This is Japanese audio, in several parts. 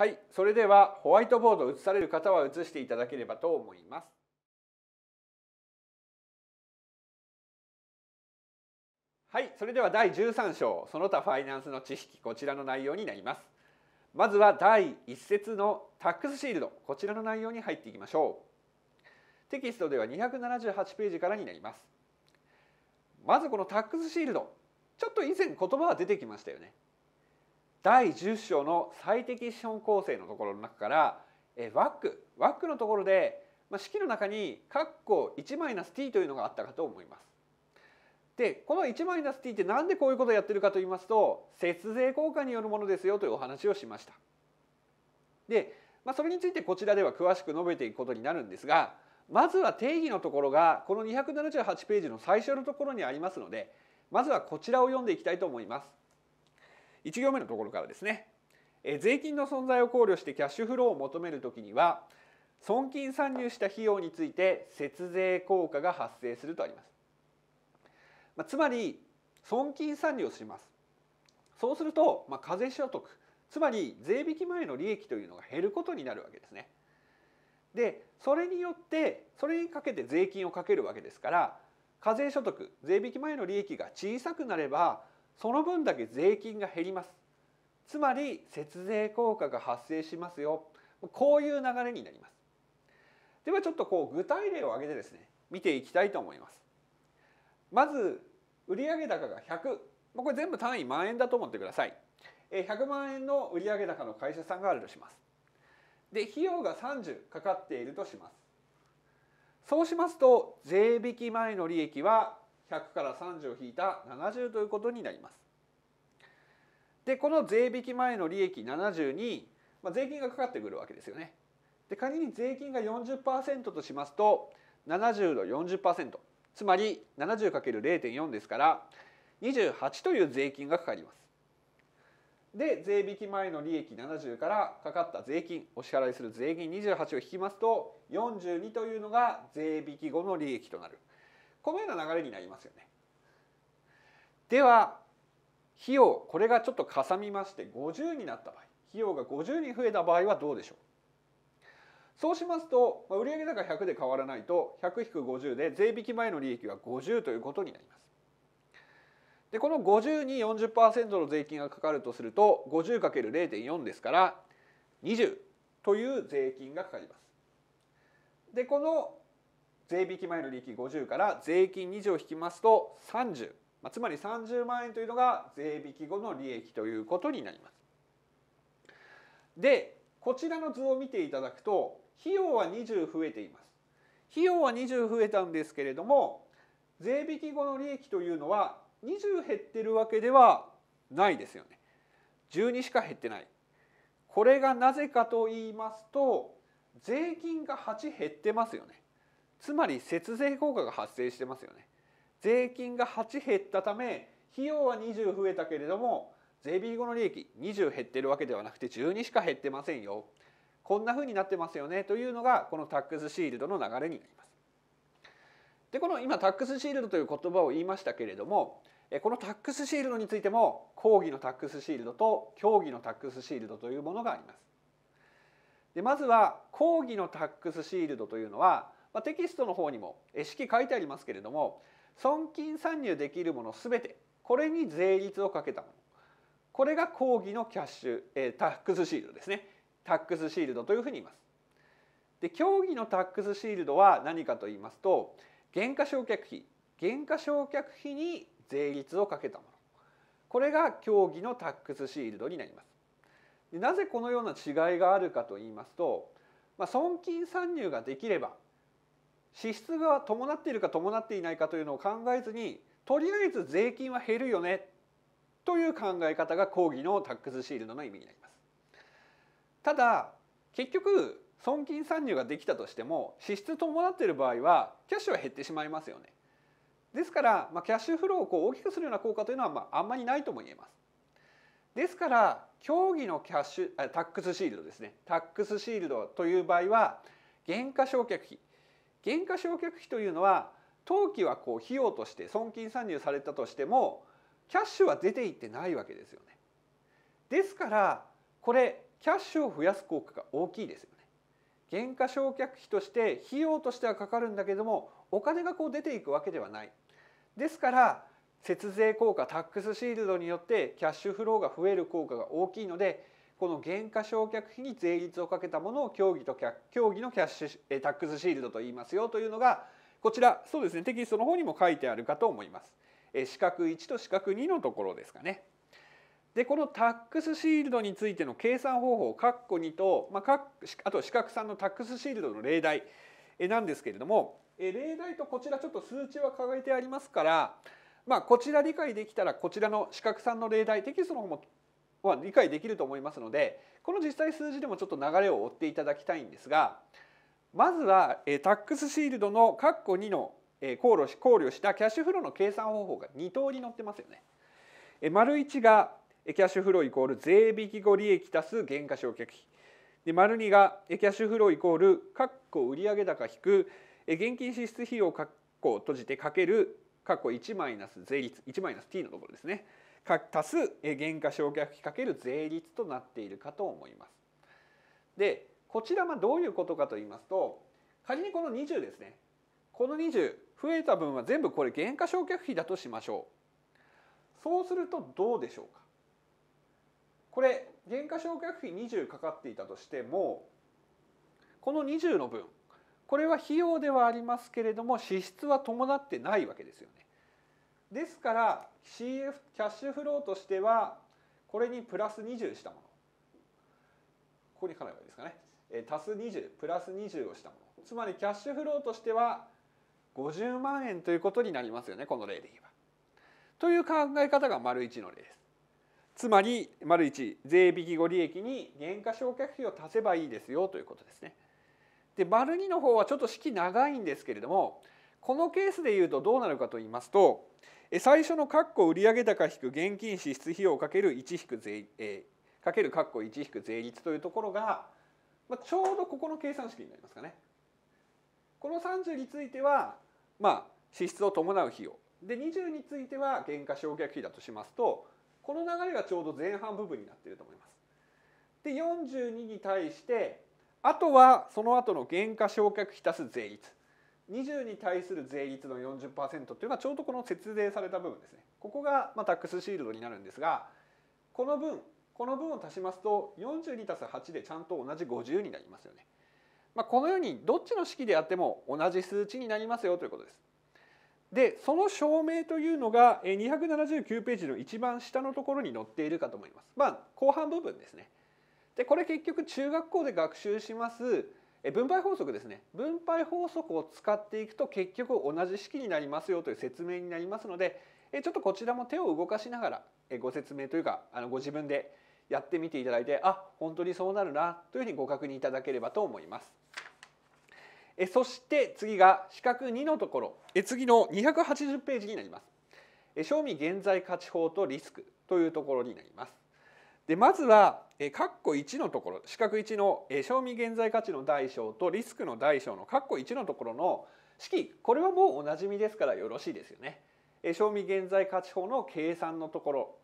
はいそれではホワイトボードを写される方は写していただければと思います。はい、それでは第13章その他ファイナンスの知識こちらの内容になりますまずは第1節のタックスシールドこちらの内容に入っていきましょうテキストでは278ページからになりますまずこのタックスシールドちょっと以前言葉は出てきましたよね第10章の最適資本構成のところの中からワックワックのところで式の中に括弧 1-t というのがあったかと思います。でこの 1-t って何でこういうことをやってるかと言いますと節税効果によるものですよというお話をしました。で、まあ、それについてこちらでは詳しく述べていくことになるんですがまずは定義のところがこの278ページの最初のところにありますのでまずはこちらを読んでいきたいと思います。1行目のところからですね税金の存在を考慮してキャッシュフローを求めるときには損金参入した費用について節税効果が発生するとあります、まあ、つまり損金参入をしますそうすると、まあ、課税所得つまり税引き前の利益というのが減ることになるわけですねでそれによってそれにかけて税金をかけるわけですから課税所得税引き前の利益が小さくなればその分だけ税金が減りますつまり節税効果が発生しますよこういう流れになりますではちょっとこう具体例を挙げてですね見ていきたいと思いますまず売上高が100これ全部単位万円だと思ってください100万円の売上高の会社さんがあるとしますで費用が30かかっているとしますそうしますと税引き前の利益は100から30を引いた70ということになります。でこの税引き前の利益70に、まあ、税金がかかってくるわけですよね。で仮に税金が40%としますと70の40%つまり 70×0.4 ですから28という税金がかかります。で税引き前の利益70からかかった税金お支払いする税金28を引きますと42というのが税引き後の利益となる。このような流れになりますよね。では費用これがちょっとかさみまして50になった場合費用が50に増えた場合はどうでしょうそうしますと売上高100で変わらないと100-50で税引き前の利益は50ということになります。でこの50に40%の税金がかかるとすると 50×0.4 ですから20という税金がかかります。でこの税引き前の利益50から税金2条引きますと30、まあ、つまり30万円というのが税引き後の利益ということになります。でこちらの図を見ていただくと費用は20増えています。費用は20増えたんですけれども税引き後の利益というのは20減ってるわけではないですよね。12しか減ってない。これがなぜかと言いますと税金が8減ってますよね。つまり節税効果が発生してますよね税金が8減ったため費用は20増えたけれども税引後の利益20減ってるわけではなくて12しか減ってませんよこんな風になってますよねというのがこのタックスシールドの流れになります。でこの今タックスシールドという言葉を言いましたけれどもこのタックスシールドについても講義のタックスシールドと協議のタックスシールドというものがあります。でまずは講義のタックスシールドというのはまあ、テキストの方にも式書いてありますけれども損金参入できるもの全てこれに税率をかけたものこれが講義のキャッシュ、えー、タックスシールドですねタックスシールドというふうに言います。で競技のタックスシールドは何かと言いますと減価償却費減価償却費に税率をかけたものこれが協議のタックスシールドになります。なぜこのような違いがあるかと言いますと、まあ、損金参入ができれば支出が伴っているか伴っていないかというのを考えずにとりあえず税金は減るよねという考え方が抗議のタックスシールドの意味になります。ただ結局損金算入ができたとしても支出伴っている場合はキャッシュは減ってしまいますよね。ですから、まあ、キャッシュフローをこう大きくするような効果というのは、まあ、あんまりないとも言えます。ですから協議のキャッシュタックスシールドですねタックスシールドという場合は減価償却費減価償却費というのは当期はこう費用として損金算入されたとしてもキャッシュは出ていってないわけですよね。ですからこれキャッシュを増やす効果が大きいですよね。減価償却費として費用としてはかかるんだけどもお金がこう出ていくわけではない。ですから節税効果タックスシールドによってキャッシュフローが増える効果が大きいのでこの減価償却費に税率をかけたものを競技と協議のキャッシュタックスシールドと言いますよというのがこちらそうですねテキストの方にも書いてあるかと思います。四角1と四角2のところですかね。でこのタックスシールドについての計算方法括弧2と、まあ、あと四角3のタックスシールドの例題なんですけれども例題とこちらちょっと数値は掲げてありますから、まあ、こちら理解できたらこちらの四角3の例題テキストの方もは理解できると思いますのでこの実際数字でもちょっと流れを追っていただきたいんですがまずはタックスシールドの括弧2の考慮考慮したキャッシュフローの計算方法が2通り載ってますよね。丸1がキャッシュフローイコール税引き後利益足す減価償却費で丸2がキャッシュフローイコール括弧売上高引く現金支出費用括弧閉じてかける括弧1マイナス税率1マイナス t のところですね。足す減価償却費かける税率となっているかと思います。でこちらはどういうことかと言いますと仮にこの20ですねこの20増えた分は全部これ減価償却費だとしましょう。そうするとどうでしょうかこれ減価償却費20かかっていたとしてもこの20の分これは費用ではありますけれども支出は伴ってないわけですよね。ですから CF キャッシュフローとしてはこれにプラス20したものここに書かないですかね、え足す20プラス20をしたものつまりキャッシュフローとしては50万円ということになりますよねこの例で言えば。という考え方が丸1の例です。つまり丸1税引き後利益に減価償却費を足せばいいですよということですね。で丸2の方はちょっと式長いんですけれどもこのケースで言うとどうなるかと言いますと最初の括弧売上高引く現金支出費用かける1引く税、えー、かける括弧1引く税率というところが、まあ、ちょうどここの計算式になりますかね。この30については、まあ、支出を伴う費用で20については減価償却費だとしますとこの流れがちょうど前半部分になっていると思います。で42に対してあとはその後の減価償却費足す税率20に対する税率の40%っていうのはちょうどこの節税された部分ですねここがまタックスシールドになるんですがこの分この分を足しますと42す8でちゃんと同じ50になりますよね。まあ、このようにどっちの式であっても同じ数値になりますよということです。でその証明というのが279ページの一番下のところに載っているかと思います。まあ後半部分ですね。でこれ結局中学校で学習します分配法則ですね分配法則を使っていくと結局同じ式になりますよという説明になりますのでちょっとこちらも手を動かしながらご説明というかご自分でやってみていただいてあ本当にそうなるなというふうにご確認いただければと思います。そして次が四角2のところ次の280ページになります。賞味現在価値法とリスクというところになります。でまずはえー、括弧1のところ四角1の、え賞味現在価値の大小とリスクの大小の括弧1のところの式これはもうおなじみですからよろしいですよね。え賞味現在価値法の計算のところ、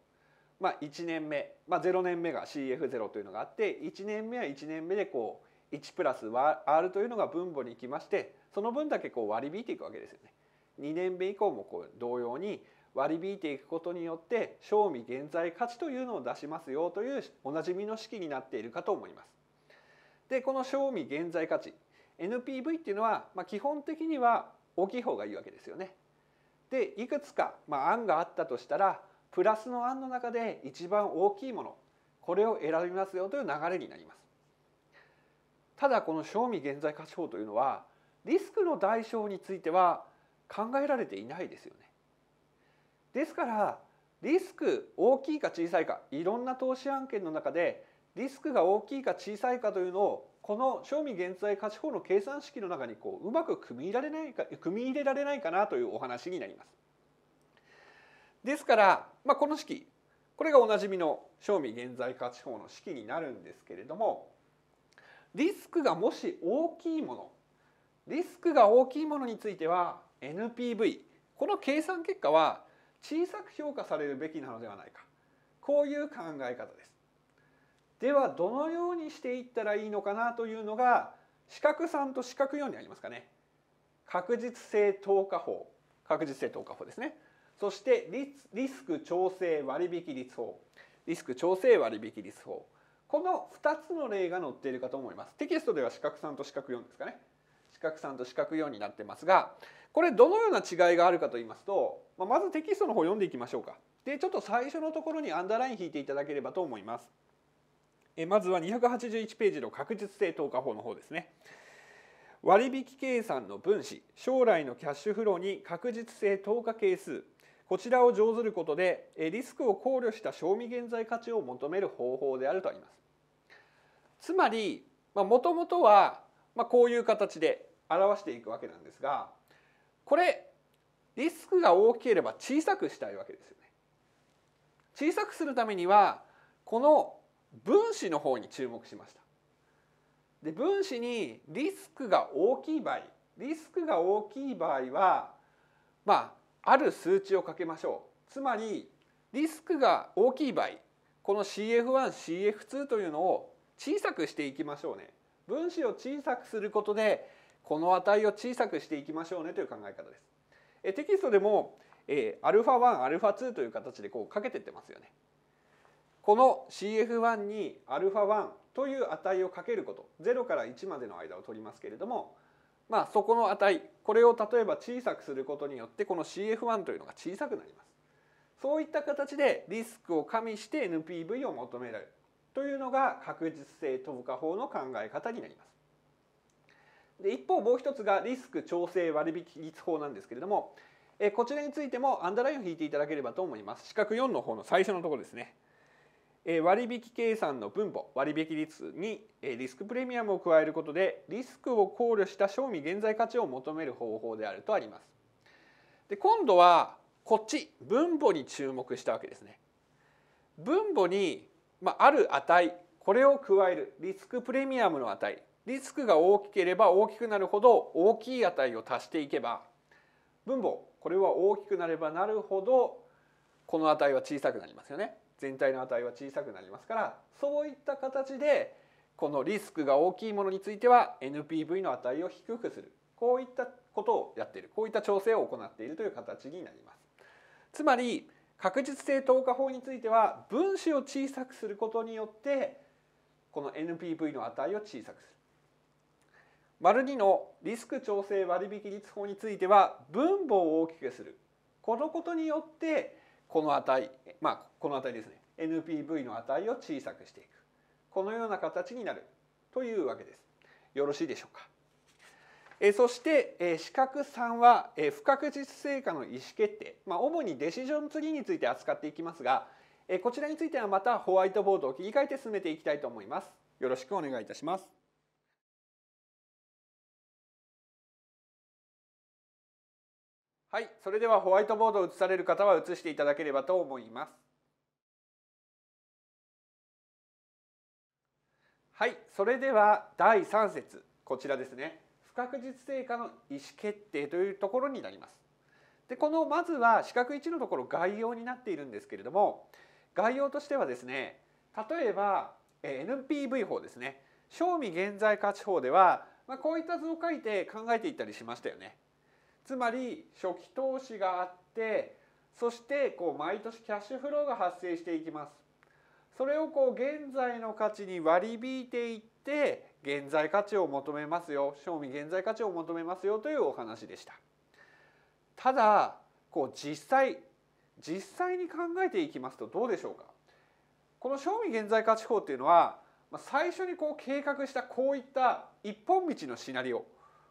まあ、1年目、まあ、0年目が CF0 というのがあって1年目は1年目でこう1プラス R というのが分母に行きましてその分だけこう割り引いていくわけですよね。2年目以降もこう同様に割り引いていくことによって賞味現在価値というのを出しますよというおなじみの式になっているかと思います。でこの賞味現在価値 NPV っていうのは、まあ、基本的には大きい方がいいわけですよね。でいくつか、まあ、案があったとしたらプラスの案の中で一番大きいものこれを選びますよという流れになります。ただこの賞味現在価値法というのはリスクの代償については考えられていないですよね。ですからリスク大きいか小さいかいろんな投資案件の中でリスクが大きいか小さいかというのをこの賞味現在価値法の計算式の中にこううまく組み入れられないか組み入れられないかなというお話になります。ですから、まあ、この式これがおなじみの賞味現在価値法の式になるんですけれどもリスクがもし大きいものリスクが大きいものについては NPV この計算結果は小さく評価されるべきなのではないかこういう考え方です。ではどのようにしていったらいいのかなというのが四角3と四角四にありますかね確実性投下法確実性投下法ですねそしてリスク調整割引率法リスク調整割引率法この2つの例が載っているかと思いますテキストでは四角三と四角四ですかね四角三と四角四になってますがこれどのような違いがあるかと言いますと、ままずテキストの方読んでいきましょうか。でちょっと最初のところにアンダーライン引いていただければと思います。えまずは281ページの確実性投下法の方ですね。割引計算の分子将来のキャッシュフローに確実性投下係数こちらを上ずることでリスクを考慮した賞味現在価値を求める方法であるとありますつまりもともとはこういう形で表していくわけなんですがこれリスクが大きければ小さくしたいわけですよね。小さくするためにはこの分子の方に注目しました。で分子にリスクが大きい場合リスクが大きい場合はまあある数値をかけましょう。つまりリスクが大きい場合この CF1CF2 というのを小さくしていきましょうね。分子を小さくすることでこの値を小さくしていきましょうねという考え方です。えテキストでも、えー、ァ1アルファ2という形でこうかけてってますよね。この CF1 にアルファ1という値をかけること0から1までの間を取りますけれども、まあ、そこの値これを例えば小さくすることによってこの CF1 というのが小さくなります。そういった形でリスクを加味して NPV を求められるというのが確実性投下法の考え方になります。で一方もう一つがリスク調整割引率法なんですけれどもえこちらについてもアンダーラインを引いていただければと思います四角4の方の最初のところですねえ割引計算の分母割引率にリスクプレミアムを加えることでリスクを考慮した賞味現在価値を求める方法であるとありますで今度はこっち分母に注目したわけですね分母に、まあ、ある値これを加えるリスクプレミアムの値リスクが大きければ大きくなるほど大きい値を足していけば分母これは大きくなればなるほどこの値は小さくなりますよね全体の値は小さくなりますからそういった形でこのリスクが大きいものについては NPV の値を低くするこういったことをやっているこういった調整を行っているという形になります。つまり確実性投下法については分子を小さくすることによってこの NPV の値を小さくする丸2のリスク調整割引率法については分母を大きくするこのことによってこの値まあこの値ですね NPV の値を小さくしていくこのような形になるというわけです。よろしいでしょうか。えそして、え資格3は、え不確実成果の意思決定、まあ、主にデシジョンツリーについて扱っていきますが、えこちらについてはまたホワイトボードを切り替えて進めていきたいと思います。よろしくお願いいたします。はい、それではホワイトボードを映される方は映していただければと思います。はい、それでは第3節こちらですね。不確実性化の意思決定というところになります。で、このまずは四角1のところ概要になっているんですけれども、概要としてはですね、例えば NPV 法ですね。賞味現在価値法では、まあ、こういった図を書いて考えていったりしましたよね。つまり初期投資があってそしてこう毎年キャッシュフローが発生していきます。それをこう現在の価値に割り引いていって現在価値を求めますよ賞味現在価値を求めますよというお話でした。ただこう実際実際に考えていきますとどうでしょうかこの賞味現在価値法っていうのは最初にこう計画したこういった一本道のシナリオ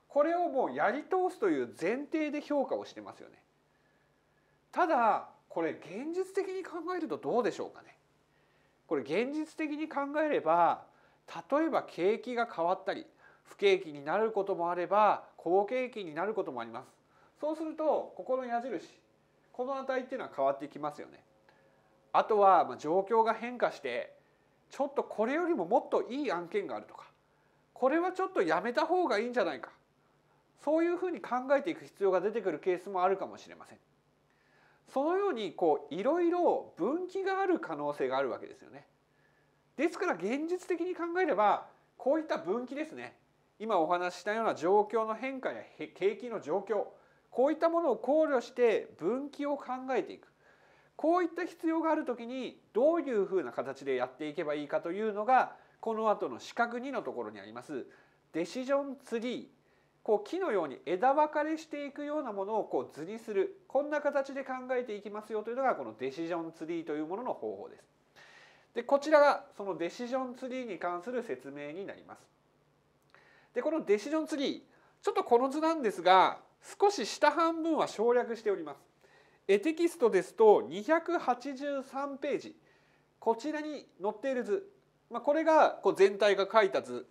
これをもうやり通すという前提で評価をしてますよね。ただこれ現実的に考えるとどうでしょうかね。これ現実的に考えれば例えば景気が変わったり不景気になることもあれば好景気になることもあります。そうするとここの矢印この値っていうのは変わっていきますよね。あとはまあ状況が変化してちょっとこれよりももっといい案件があるとかこれはちょっとやめた方がいいんじゃないかそういうふうに考えていく必要が出てくるケースもあるかもしれません。そのようにこういろいろ分岐がある可能性があるわけですよね。ですから現実的に考えればこういった分岐ですね今お話ししたような状況の変化や景気の状況こういったものを考慮して分岐を考えていくこういった必要がある時にどういうふうな形でやっていけばいいかというのがこの後の四角2のところにありますデシジョンツリーこう木のように枝分かれしていくようなものをこう図にするこんな形で考えていきますよというのがこのデシジョンツリーというものの方法です。でこちらがそのデシジョンツリーに関する説明になります。でこのデシジョンツリーちょっとこの図なんですが少し下半分は省略しております。絵テキストですと283ページこちらに載っている図、まあ、これがこう全体が書いた図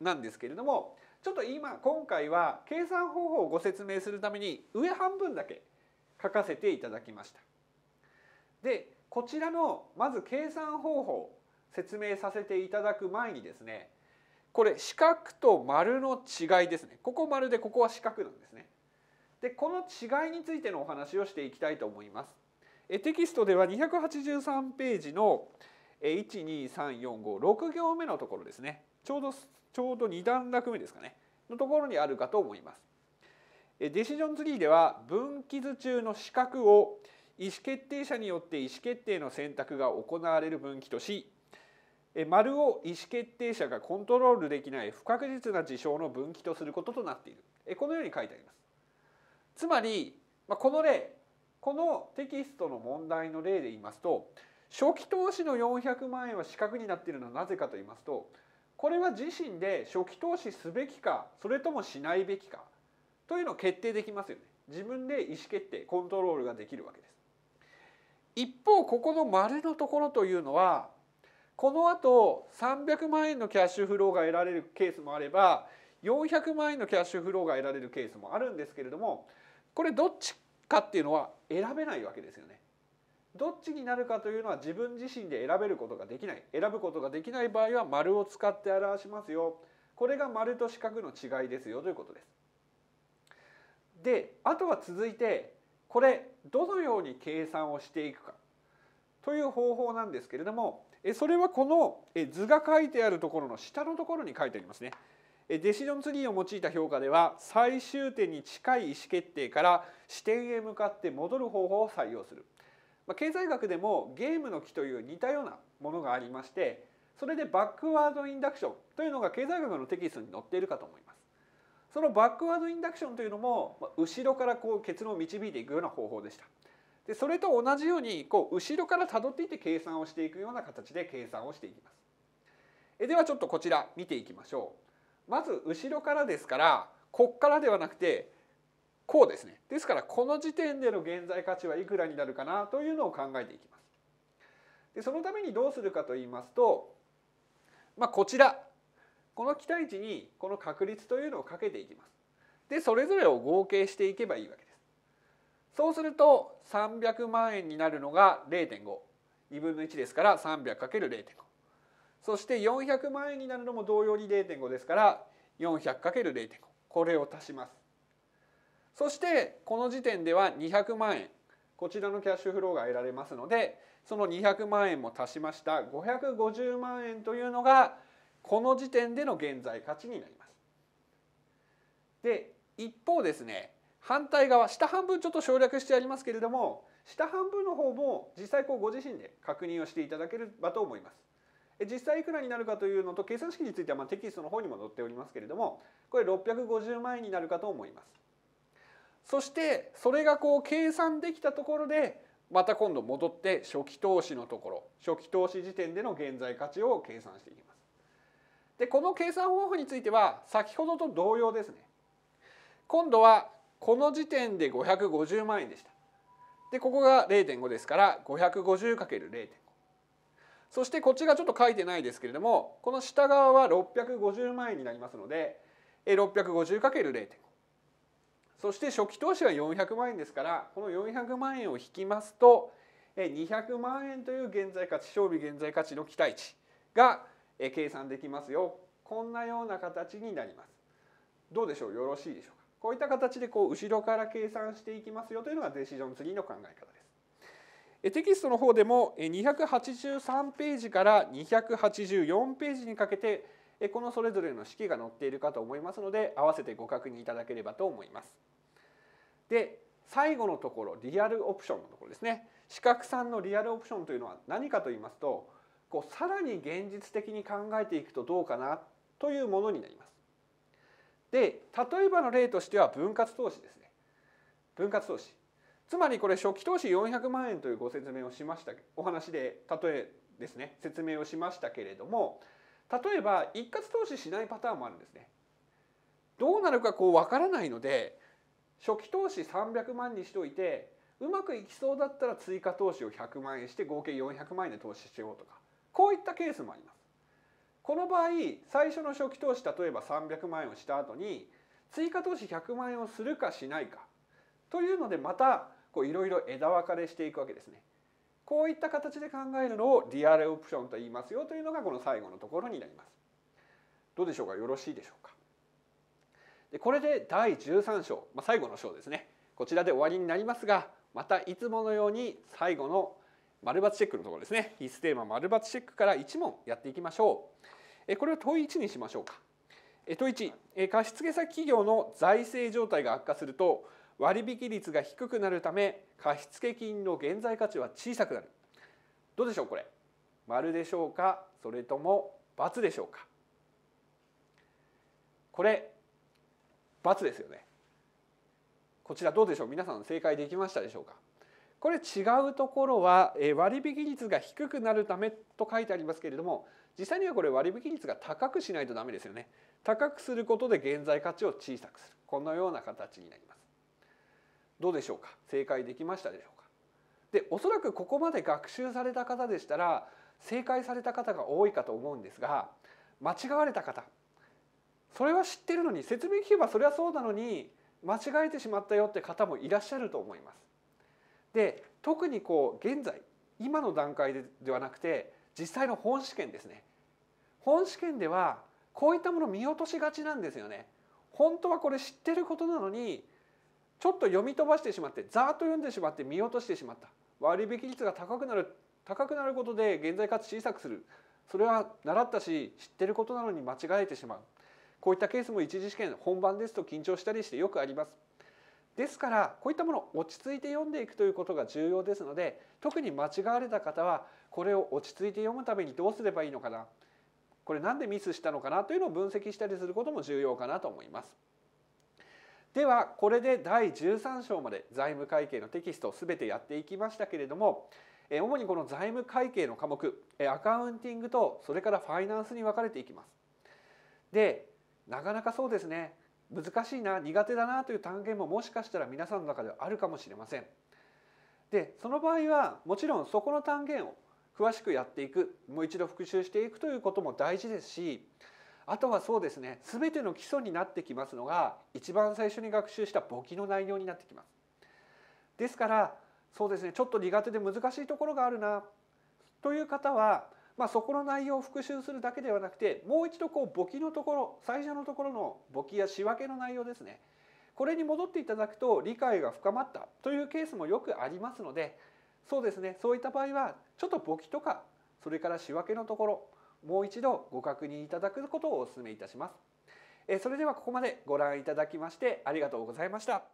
なんですけれどもちょっと今今回は計算方法をご説明するために上半分だけ書かせていただきました。でこちらのまず計算方法を説明させていただく前にですねこれ四角と丸の違いですねここ丸でここは四角なんですね。でこの違いについてのお話をしていきたいと思います。えテキストでは283ページの12345 6行目のところですねちょうどちょうど2段落目ですかねのところにあるかと思います。ディシジョンツリーでは分岐図中の四角を意思決定者によって意思決定の選択が行われる分岐とし丸を意思決定者がコントロールできない不確実な事象の分岐とすることとなっているこのように書いてあります。つまりこの例このテキストの問題の例で言いますと初期投資の400万円は四角になっているのはなぜかと言いますとこれは自身で初期投資すべきかそれともしないべきかというのを決定できますよね自分で意思決定コントロールができるわけです一方ここの丸のところというのはこのあと300万円のキャッシュフローが得られるケースもあれば400万円のキャッシュフローが得られるケースもあるんですけれどもこれどっちかっていうのは選べないわけですよね。どっちになるかというのは自分自身で選べることができない選ぶことができない場合は丸を使って表しますよこれが丸と四角の違いですよということです。であとは続いてこれどのように計算をしていくかという方法なんですけれどもそれはこの図が書いてあるところの下のところに書いてありますね。デシジョンツリーを用いた評価では最終点に近い意思決定から視点へ向かって戻る方法を採用するまあ、経済学でもゲームの木という似たようなものがありましてそれでバックワードインダクションというのが経済学のテキストに載っているかと思います。そのバックワードインダクションというのも、ま後ろからこう結論を導いていくような方法でした。でそれと同じようにこう後ろからたどっていって計算をしていくような形で計算をしていきます。えではちょっとこちら見ていきましょう。まず後ろからですからこっからではなくてこうですね。ですからこの時点での現在価値はいくらになるかなというのを考えていきます。でそのためにどうするかと言いますと、まあ、こちらこの期待値にこの確率というのをかけていきます。でそれぞれを合計していけばいいわけです。そうすると300万円になるのが0.52分の1ですから 300×0.5 そして400万円になるのも同様に0.5ですから 400×0.5 これを足します。そしてこの時点では200万円こちらのキャッシュフローが得られますのでその200万円も足しました550万円というのがこの時点での現在価値になります。で一方ですね反対側下半分ちょっと省略してありますけれども下半分の方も実際こうご自身で確認をしていただければと思います。実際いくらになるかというのと計算式についてはまテキストの方にも載っておりますけれどもこれ650万円になるかと思います。そしてそれがこう計算できたところでまた今度戻って初期投資のところ初期投資時点での現在価値を計算していきます。でこの計算方法については先ほどと同様ですね。今度はこの時点で550万円でした。でここが0.5ですから 550×0.5。そしてこっちがちょっと書いてないですけれどもこの下側は650万円になりますので 650×0.5。そして初期投資は400万円ですからこの400万円を引きますと200万円という現在価値勝利現在価値の期待値が計算できますよこんなような形になりますどうでしょうよろしいでしょうかこういった形でこう後ろから計算していきますよというのがデシジョンツリーの考え方ですテキストの方でも283ページから284ページにかけてこのそれぞれの式が載っているかと思いますので合わせてご確認いただければと思います。で最後のところリアルオプションのところですね四角さんのリアルオプションというのは何かと言いますとこうさらに現実的に考えていくとどうかなというものになります。で例えばの例としては分割投資ですね。分割投資つまりこれ初期投資400万円というご説明をしましたお話で例えですね説明をしましたけれども例えば一括投資しないパターンもあるんですね。どうなるかこう分からないので初期投資300万にしておいてうまくいきそうだったら追加投資を100万円して合計400万円で投資しようとかこういったケースもあります。この場合最初の初期投資例えば300万円をした後に追加投資100万円をするかしないかというのでまたいろいろ枝分かれしていくわけですね。こういった形で考えるのをリアルオプションと言いますよというのがこの最後のところになります。どうでしょうかよろしいでしょうか。でこれで第13章、まあ、最後の章ですねこちらで終わりになりますがまたいつものように最後の丸抜チェックのところですね必須テーマ丸抜チェックから1問やっていきましょう。えこれを問1にしましょうか。問1貸付先企業の財政状態が悪化すると割引率が低くなるため貸付金の現在価値は小さくなるどうでしょうこれ丸でしょうかそれとも×でしょうかこれ×ですよねこちらどうでしょう皆さん正解できましたでしょうかこれ違うところは割引率が低くなるためと書いてありますけれども実際にはこれ割引率が高くしないとダメですよね高くすることで現在価値を小さくするこのような形になりますどうでしょうか正解できましたでしょうかでおそらくここまで学習された方でしたら正解された方が多いかと思うんですが間違われた方それは知ってるのに説明聞けばそれはそうなのに間違えてしまったよって方もいらっしゃると思います。で特にこう現在今の段階でではなくて実際の本試験ですね本試験ではこういったもの見落としがちなんですよね。本当はこれ知ってることなのにちょっと読み飛ばしてしまってざっと読んでしまって見落としてしまった割引率が高くなる高くなることで現在価値小さくするそれは習ったし知ってることなのに間違えてしまうこういったケースも一次試験本番ですと緊張したりしてよくあります。ですからこういったものを落ち着いて読んでいくということが重要ですので特に間違われた方はこれを落ち着いて読むためにどうすればいいのかなこれ何でミスしたのかなというのを分析したりすることも重要かなと思います。ではこれで第13章まで財務会計のテキストを全てやっていきましたけれども主にこの財務会計の科目アカウンティングとそれからファイナンスに分かれていきます。でなかなかそうですね難しいな苦手だなという単元ももしかしたら皆さんの中ではあるかもしれません。でその場合はもちろんそこの単元を詳しくやっていくもう一度復習していくということも大事ですしあとはそうですね全ての基礎になってきますのが一番最初に学習した簿記の内容になってきます。ですからそうですねちょっと苦手で難しいところがあるなという方は、まあ、そこの内容を復習するだけではなくてもう一度こう簿記のところ最初のところの簿記や仕分けの内容ですねこれに戻っていただくと理解が深まったというケースもよくありますのでそうですねそういった場合はちょっと簿記とかそれから仕分けのところもう一度ご確認いただくことをお勧めいたします。それではここまでご覧いただきましてありがとうございました。